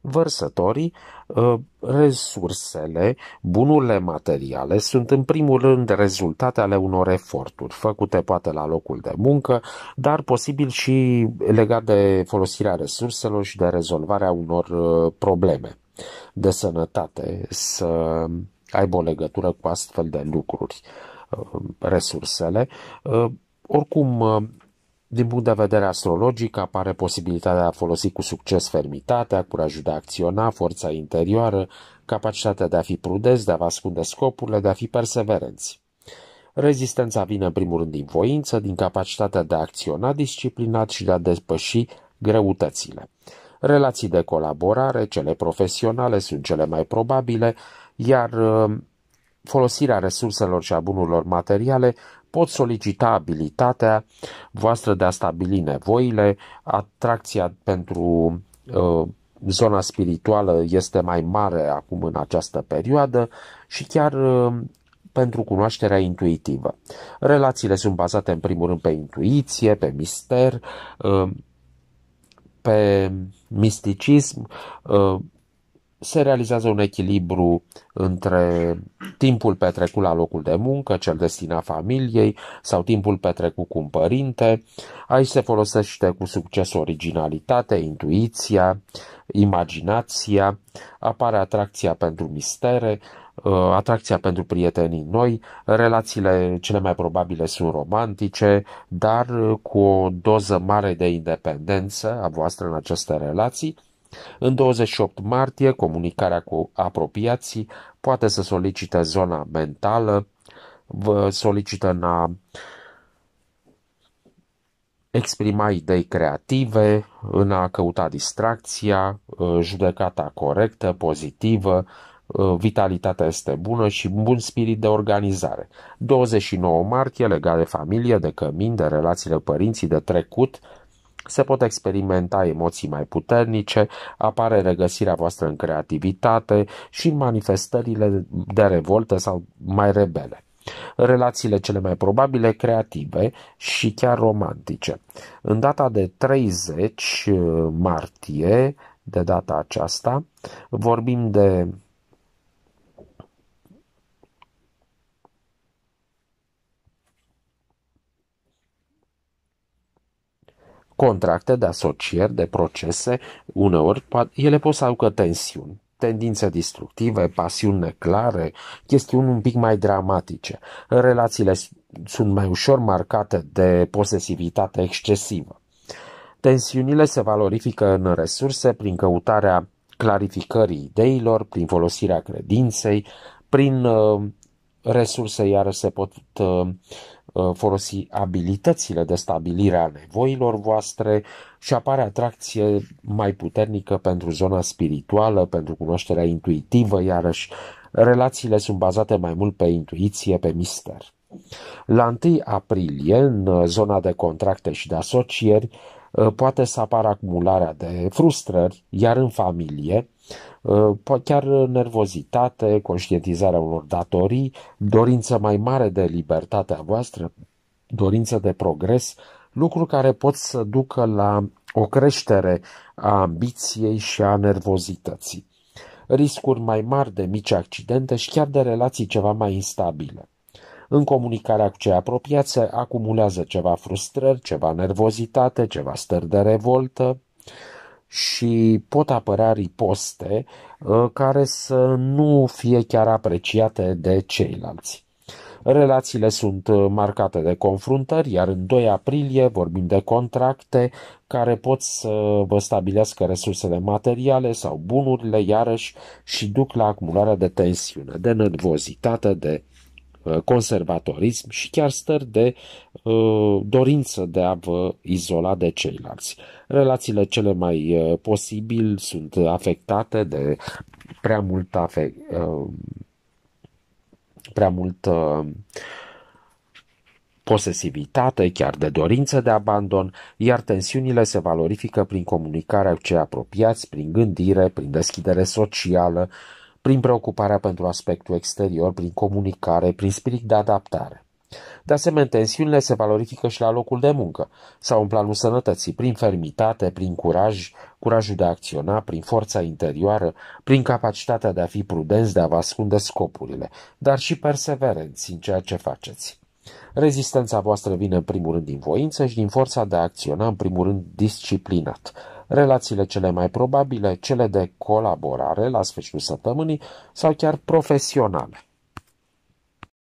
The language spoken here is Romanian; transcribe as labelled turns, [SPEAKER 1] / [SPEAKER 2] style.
[SPEAKER 1] Vărsătorii, ă, resursele, bunurile materiale sunt în primul rând rezultate ale unor eforturi făcute poate la locul de muncă, dar posibil și legat de folosirea resurselor și de rezolvarea unor ă, probleme de sănătate, să aibă o legătură cu astfel de lucruri, ă, resursele. Oricum, din punct de vedere astrologic apare posibilitatea de a folosi cu succes fermitatea, curajul de a acționa, forța interioară, capacitatea de a fi prudenți, de a vă ascunde scopurile, de a fi perseverenți. Rezistența vine în primul rând din voință, din capacitatea de a acționa disciplinat și de a depăși greutățile. Relații de colaborare, cele profesionale, sunt cele mai probabile, iar uh, folosirea resurselor și a bunurilor materiale pot solicita abilitatea voastră de a stabili nevoile, atracția pentru uh, zona spirituală este mai mare acum în această perioadă și chiar uh, pentru cunoașterea intuitivă. Relațiile sunt bazate în primul rând pe intuiție, pe mister, uh, pe misticism, uh, se realizează un echilibru între timpul petrecut la locul de muncă, cel destinat familiei, sau timpul petrecut cu un părinte. Aici se folosește cu succes originalitate, intuiția, imaginația, apare atracția pentru mistere, uh, atracția pentru prietenii noi, relațiile cele mai probabile sunt romantice, dar cu o doză mare de independență a voastră în aceste relații, în 28 martie, comunicarea cu apropiații poate să solicite zona mentală, vă solicită în a exprima idei creative, în a căuta distracția, ă, judecata corectă, pozitivă, ă, vitalitatea este bună și bun spirit de organizare. 29 martie, legat de familie, de cămin, de relațiile părinții, de trecut, se pot experimenta emoții mai puternice, apare regăsirea voastră în creativitate și în manifestările de revoltă sau mai rebele relațiile cele mai probabile creative și chiar romantice. În data de 30 uh, martie, de data aceasta, vorbim de contracte de asocieri, de procese, uneori ele pot să aducă tensiuni, tendințe destructive, pasiuni neclare, chestiuni un pic mai dramatice. Relațiile sunt mai ușor marcate de posesivitate excesivă. Tensiunile se valorifică în resurse prin căutarea clarificării ideilor, prin folosirea credinței, prin uh, resurse iar se pot uh, Uh, folosi abilitățile de stabilire a nevoilor voastre și apare atracție mai puternică pentru zona spirituală, pentru cunoașterea intuitivă, iarăși relațiile sunt bazate mai mult pe intuiție, pe mister. La 1 aprilie, în uh, zona de contracte și de asocieri, Uh, poate să apară acumularea de frustrări, iar în familie, uh, chiar nervozitate, conștientizarea unor datorii, dorință mai mare de libertatea voastră, dorință de progres, lucruri care pot să ducă la o creștere a ambiției și a nervozității riscuri mai mari de mici accidente și chiar de relații ceva mai instabile. În comunicarea cu cei apropiați se acumulează ceva frustrări, ceva nervozitate, ceva stări de revoltă și pot apărea riposte ă, care să nu fie chiar apreciate de ceilalți. Relațiile sunt ă, marcate de confruntări, iar în 2 aprilie vorbim de contracte care pot să vă stabilească resursele materiale sau bunurile iarăși și duc la acumularea de tensiune, de nervozitate, de Uh, conservatorism și chiar stări de uh, dorință de a vă izola de ceilalți. Relațiile cele mai uh, posibil sunt afectate de prea mult afe- uh, prea mult uh, posesivitate, chiar de dorință de abandon, iar tensiunile se valorifică prin comunicarea cu cei apropiați, prin gândire, prin deschidere socială, prin preocuparea pentru aspectul exterior, prin comunicare, prin spirit de adaptare. De asemenea, tensiunile se valorifică și la locul de muncă sau în planul sănătății, prin fermitate, prin curaj, curajul de a acționa, prin forța interioară, prin capacitatea de a fi prudenți, de a vă ascunde scopurile, dar și perseverenți în ceea ce faceți. Rezistența voastră vine în primul rând din voință și din forța de a acționa în primul rând disciplinat. Relațiile cele mai probabile, cele de colaborare la sfârșitul săptămânii sau chiar profesionale.